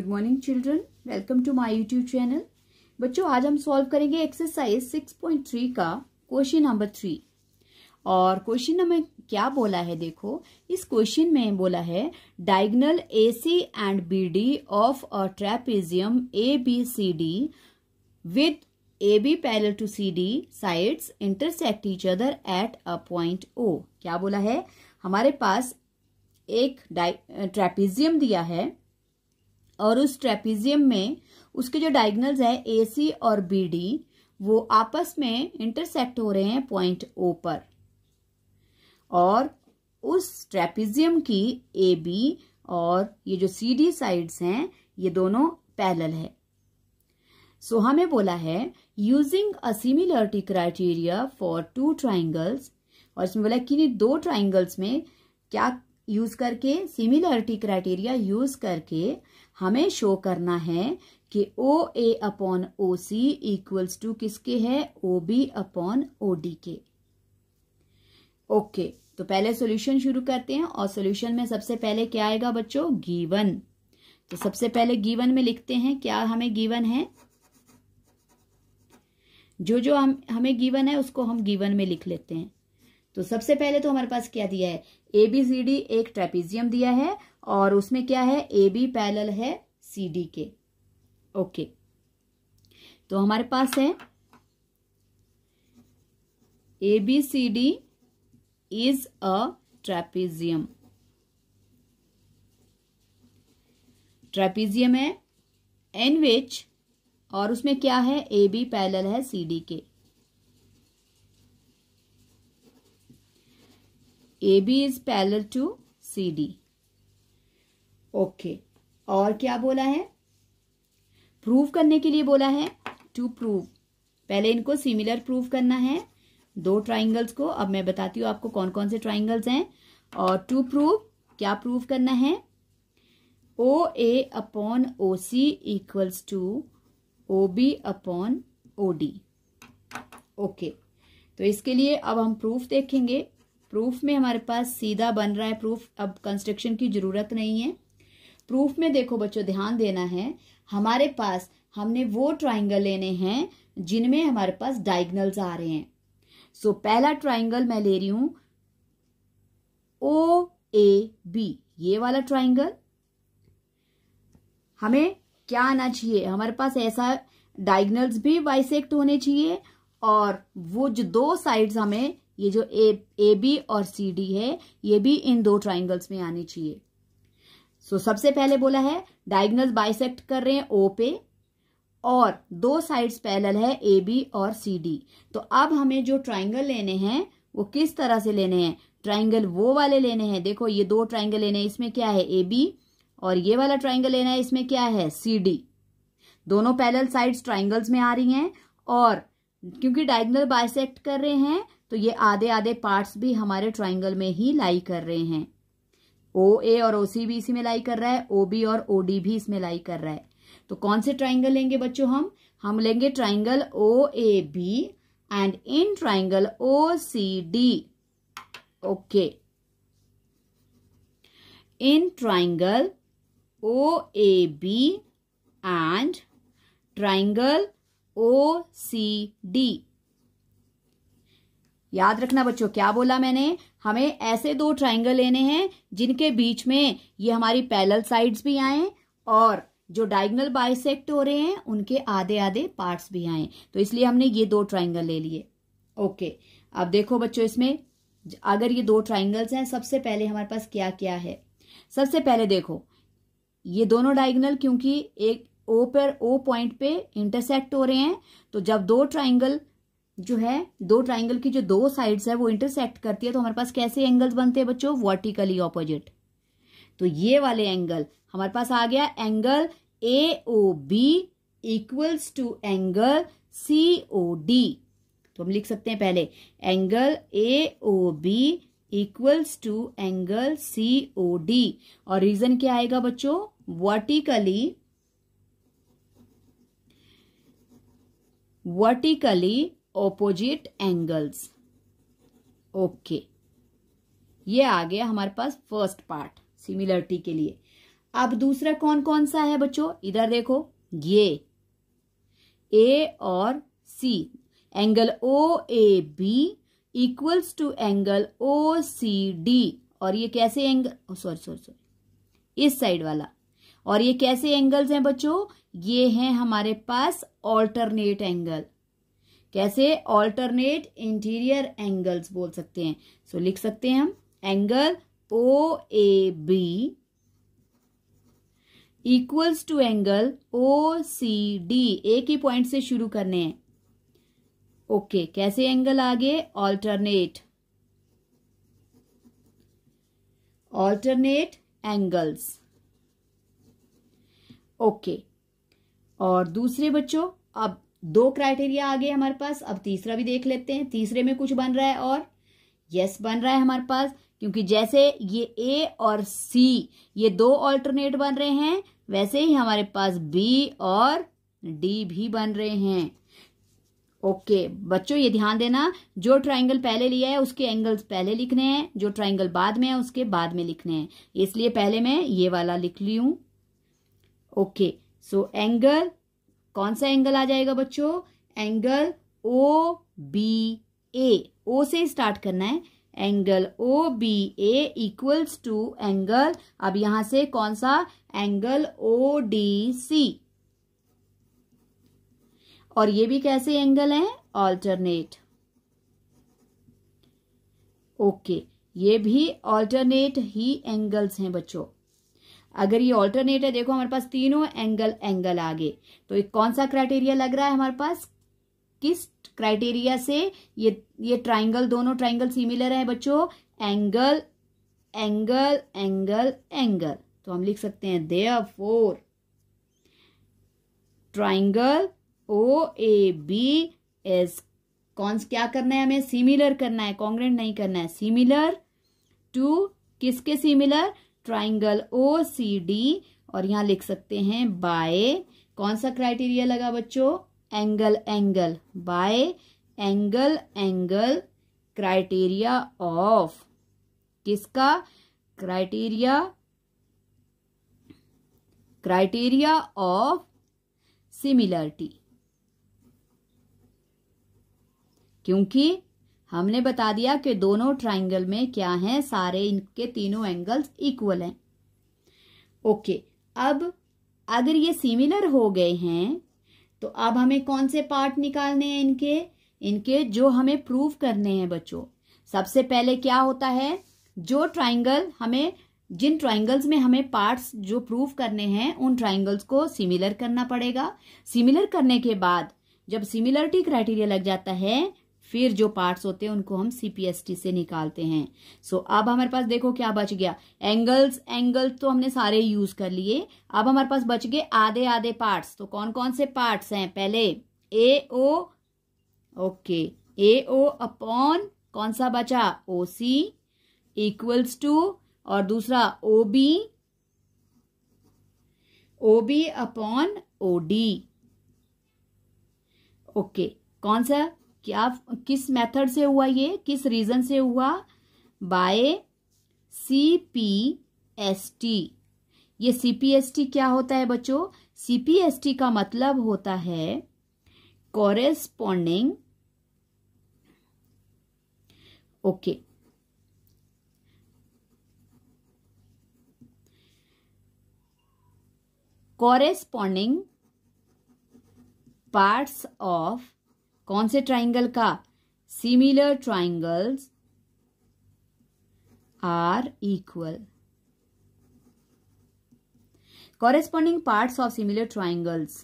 good morning children welcome to my YouTube channel बच्चों आज हम सॉल्व करेंगे एक्सरसाइज 6.3 का क्वेश्चन नंबर थ्री और क्वेश्चन नंबर क्या बोला है देखो इस क्वेश्चन में बोला है diagonal A C and B D of a trapezium A B C D with A B parallel to C D sides intersect each other at a point O क्या बोला है हमारे पास एक ट्रेपिजियम दिया है और उस ट्रेपीजियम में उसके जो डायगनल्स है ए सी और बी डी वो आपस में इंटरसेक्ट हो रहे हैं पॉइंट ओ पर और उस ट्रेपीजियम की ए बी और ये जो सी डी साइड्स हैं ये दोनों पैरल है सो so, हमें बोला है using a similarity criteria for two triangles और इसमें बोला कि दो ट्राइंगल्स में क्या यूज करके सिमिलरिटी क्राइटेरिया यूज करके हमें शो करना है कि O A upon O C equals to किसके है O B upon O D के ओके तो पहले सॉल्यूशन शुरू करते हैं और सॉल्यूशन में सबसे पहले क्या आएगा बच्चों गीवन तो सबसे पहले गीवन में लिखते हैं क्या हमें गीवन है जो जो हम हमें गीवन है उसको हम गीवन में लिख लेते हैं तो सबसे पहले तो हमारे पास क्या दिया है एबीसीडी एक ट्रेपीजियम दिया है और उसमें क्या है ए बी पैरल है सी डी के ओके तो हमारे पास है A B C D is a trapezium trapezium है एन विच और उसमें क्या है ए बी पैरल है सी डी के A B is parallel to C D okay और क्या बोला है प्रूव करने के लिए बोला है टू प्रूव पहले इनको सिमिलर प्रूव करना है दो ट्राइंगल्स को अब मैं बताती हूं आपको कौन कौन से ट्राइंगल्स हैं और टू प्रूव क्या प्रूव करना है O A upon O C equals to O B upon O D okay तो इसके लिए अब हम प्रूफ देखेंगे प्रूफ में हमारे पास सीधा बन रहा है प्रूफ अब कंस्ट्रक्शन की जरूरत नहीं है प्रूफ में देखो बच्चों ध्यान देना है हमारे पास हमने वो ट्राइंगल लेने हैं जिनमें हमारे पास डाइगनल्स आ रहे हैं सो so, पहला ट्राइंगल मैं ले रही हूं ओ ए बी ये वाला ट्राइंगल हमें क्या आना चाहिए हमारे पास ऐसा डाइगनल्स भी बाइसेक्ट होने चाहिए और वो जो दो साइड्स हमें ये जो ए ए बी और सी डी है ये भी इन दो ट्राइंगल्स में आने चाहिए सो so, सबसे पहले बोला है डायगनल बाइसेक्ट कर रहे हैं ओ पे और दो साइड्स पैरेलल है ए बी और सी डी तो अब हमें जो ट्राइंगल लेने हैं वो किस तरह से लेने हैं ट्राइंगल वो वाले लेने हैं देखो ये दो ट्राइंगल लेने हैं इसमें क्या है ए बी और ये वाला ट्राइंगल लेना है इसमें क्या है सी डी दोनों पैरेलल साइड्स ट्राइंगल्स में आ रही हैं और क्योंकि डायगनल बाइसेक्ट कर रहे हैं तो ये आधे आधे पार्ट्स भी हमारे ट्राइंगल में ही लाई कर रहे हैं ओ ए और ओ सी भी इसी में लाई कर रहा है ओ बी और ओ डी भी इसमें लाई कर रहा है तो कौन से ट्राइंगल लेंगे बच्चों हम हम लेंगे triangle O A B and in triangle O C D okay in triangle O A B and triangle O C D याद रखना बच्चों क्या बोला मैंने हमें ऐसे दो ट्राइंगल लेने हैं जिनके बीच में ये हमारी पैरल साइड्स भी आए और जो डायगनल बाइसेक्ट हो रहे हैं उनके आधे आधे पार्ट्स भी आए तो इसलिए हमने ये दो ट्राइंगल ले लिए ओके अब देखो बच्चों इसमें अगर ये दो ट्राइंगल्स हैं सबसे पहले हमारे पास क्या क्या है सबसे पहले देखो ये दोनों डायगनल क्योंकि एक ओ पर ओ पॉइंट पे इंटरसेक्ट हो रहे हैं तो जब दो ट्राइंगल जो है दो ट्राइंगल की जो दो साइड्स है वो इंटरसेक्ट करती है तो हमारे पास कैसे एंगल्स बनते हैं बच्चों वर्टिकली ऑपोजिट तो ये वाले एंगल हमारे पास आ गया angle A O B equals to angle C O D तो हम लिख सकते हैं पहले angle A O B equals to angle C O D और रीजन क्या आएगा बच्चों vertically vertically opposite angles okay ये आ गया हमारे पास फर्स्ट पार्ट सिमिलरिटी के लिए अब दूसरा कौन कौन सा है बच्चों इधर देखो ये ए और C angle O A B equals to angle O C D और ये कैसे एंगल सॉरी सॉरी सॉरी इस साइड वाला और ये कैसे एंगल्स हैं बच्चों ये हैं हमारे पास ऑल्टरनेट एंगल कैसे ऑल्टरनेट इंटीरियर एंगल्स बोल सकते हैं सो so, लिख सकते हैं हम angle O A B equals to angle O C D एक ही पॉइंट से शुरू करने हैं ओके okay, कैसे एंगल आगे ऑल्टरनेट ऑल्टरनेट एंगल्स ओके और दूसरे बच्चों अब दो क्राइटेरिया आ गए हमारे पास अब तीसरा भी देख लेते हैं तीसरे में कुछ बन रहा है और यस yes, बन रहा है हमारे पास क्योंकि जैसे ये ए और सी ये दो ऑल्टरनेट बन रहे हैं वैसे ही हमारे पास बी और डी भी बन रहे हैं ओके बच्चों ये ध्यान देना जो ट्राइंगल पहले लिया है उसके एंगल्स पहले लिखने हैं जो ट्राइंगल बाद में है उसके बाद में लिखने हैं इसलिए पहले मैं ये वाला लिख ली हूं ओके सो एंगल कौन सा एंगल आ जाएगा बच्चों एंगल ओ बी ए ओ से स्टार्ट करना है angle O B A equals to angle अब यहां से कौन सा एंगल ओ डी सी और ये भी कैसे एंगल है ऑल्टरनेट ओके ये भी ऑल्टरनेट ही एंगल्स हैं बच्चों अगर ये ऑल्टरनेट है देखो हमारे पास तीनों एंगल एंगल आगे तो एक कौन सा क्राइटेरिया लग रहा है हमारे पास किस क्राइटेरिया से ये ये ट्राइंगल दोनों ट्राइंगल सिमिलर है बच्चों एंगल एंगल एंगल एंगल तो हम लिख सकते हैं therefore triangle O A B S कौन क्या करना है हमें सिमिलर करना है कॉन्ग्रेंट नहीं करना है सिमिलर टू किसके similar triangle O C D और यहां लिख सकते हैं बाय कौन सा क्राइटेरिया लगा बच्चों angle angle by angle angle criteria of किसका क्राइटेरिया क्राइटेरिया ऑफ सिमिलरिटी क्योंकि हमने बता दिया कि दोनों ट्राइंगल में क्या है सारे इनके तीनों एंगल्स इक्वल हैं ओके अब अगर ये सिमिलर हो गए हैं तो अब हमें कौन से पार्ट निकालने हैं इनके इनके जो हमें प्रूव करने हैं बच्चों सबसे पहले क्या होता है जो ट्राइंगल हमें जिन ट्राइंगल्स में हमें पार्ट्स जो प्रूव करने हैं उन ट्राइंगल्स को सिमिलर करना पड़ेगा सिमिलर करने के बाद जब सिमिलरिटी क्राइटेरिया लग जाता है फिर जो पार्ट्स होते हैं उनको हम सीपीएसटी से निकालते हैं सो so, अब हमारे पास देखो क्या बच गया एंगल्स एंगल तो हमने सारे यूज कर लिए अब हमारे पास बच गए आधे आधे पार्ट्स तो कौन कौन से पार्ट्स हैं पहले ए ओ ओके ए ओ अपॉन कौन सा बचा ओ सी इक्वल्स टू और दूसरा O B O B upon O D okay कौन सा क्या किस मेथड से हुआ ये किस रीजन से हुआ by C P S T ये सी पी एस टी क्या होता है बच्चों सी पी एस टी का मतलब होता है corresponding okay corresponding parts of कौन से ट्राइंगल का similar triangles are equal corresponding parts of similar triangles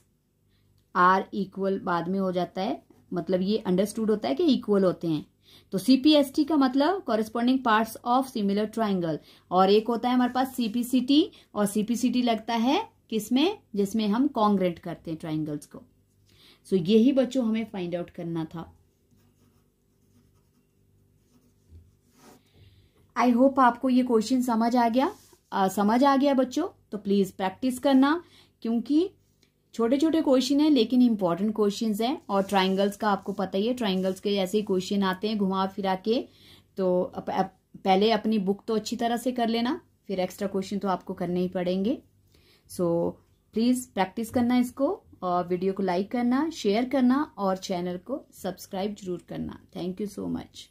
are equal बाद में हो जाता है मतलब ये अंडरस्टूड होता है कि इक्वल होते हैं तो सीपीएसटी का मतलब corresponding parts of similar triangle और एक होता है हमारे पास सीपीसीटी और सीपीसीटी लगता है किसमें जिसमें हम कॉन्ग्रेट करते हैं ट्राइंगल्स को सो so, यही बच्चों हमें फाइंड आउट करना था आई होप आपको ये क्वेश्चन समझ आ गया आ, समझ आ गया बच्चों तो प्लीज प्रैक्टिस करना क्योंकि छोटे छोटे क्वेश्चन हैं लेकिन इंपॉर्टेंट क्वेश्चन हैं और ट्राइंगल्स का आपको पता ही है ट्राइंगल्स के ऐसे ही क्वेश्चन आते हैं घुमा फिरा के तो अप, अप, पहले अपनी बुक तो अच्छी तरह से कर लेना फिर एक्स्ट्रा क्वेश्चन तो आपको करने ही पड़ेंगे सो प्लीज़ प्रैक्टिस करना इसको और वीडियो को लाइक करना शेयर करना और चैनल को सब्सक्राइब जरूर करना थैंक यू सो मच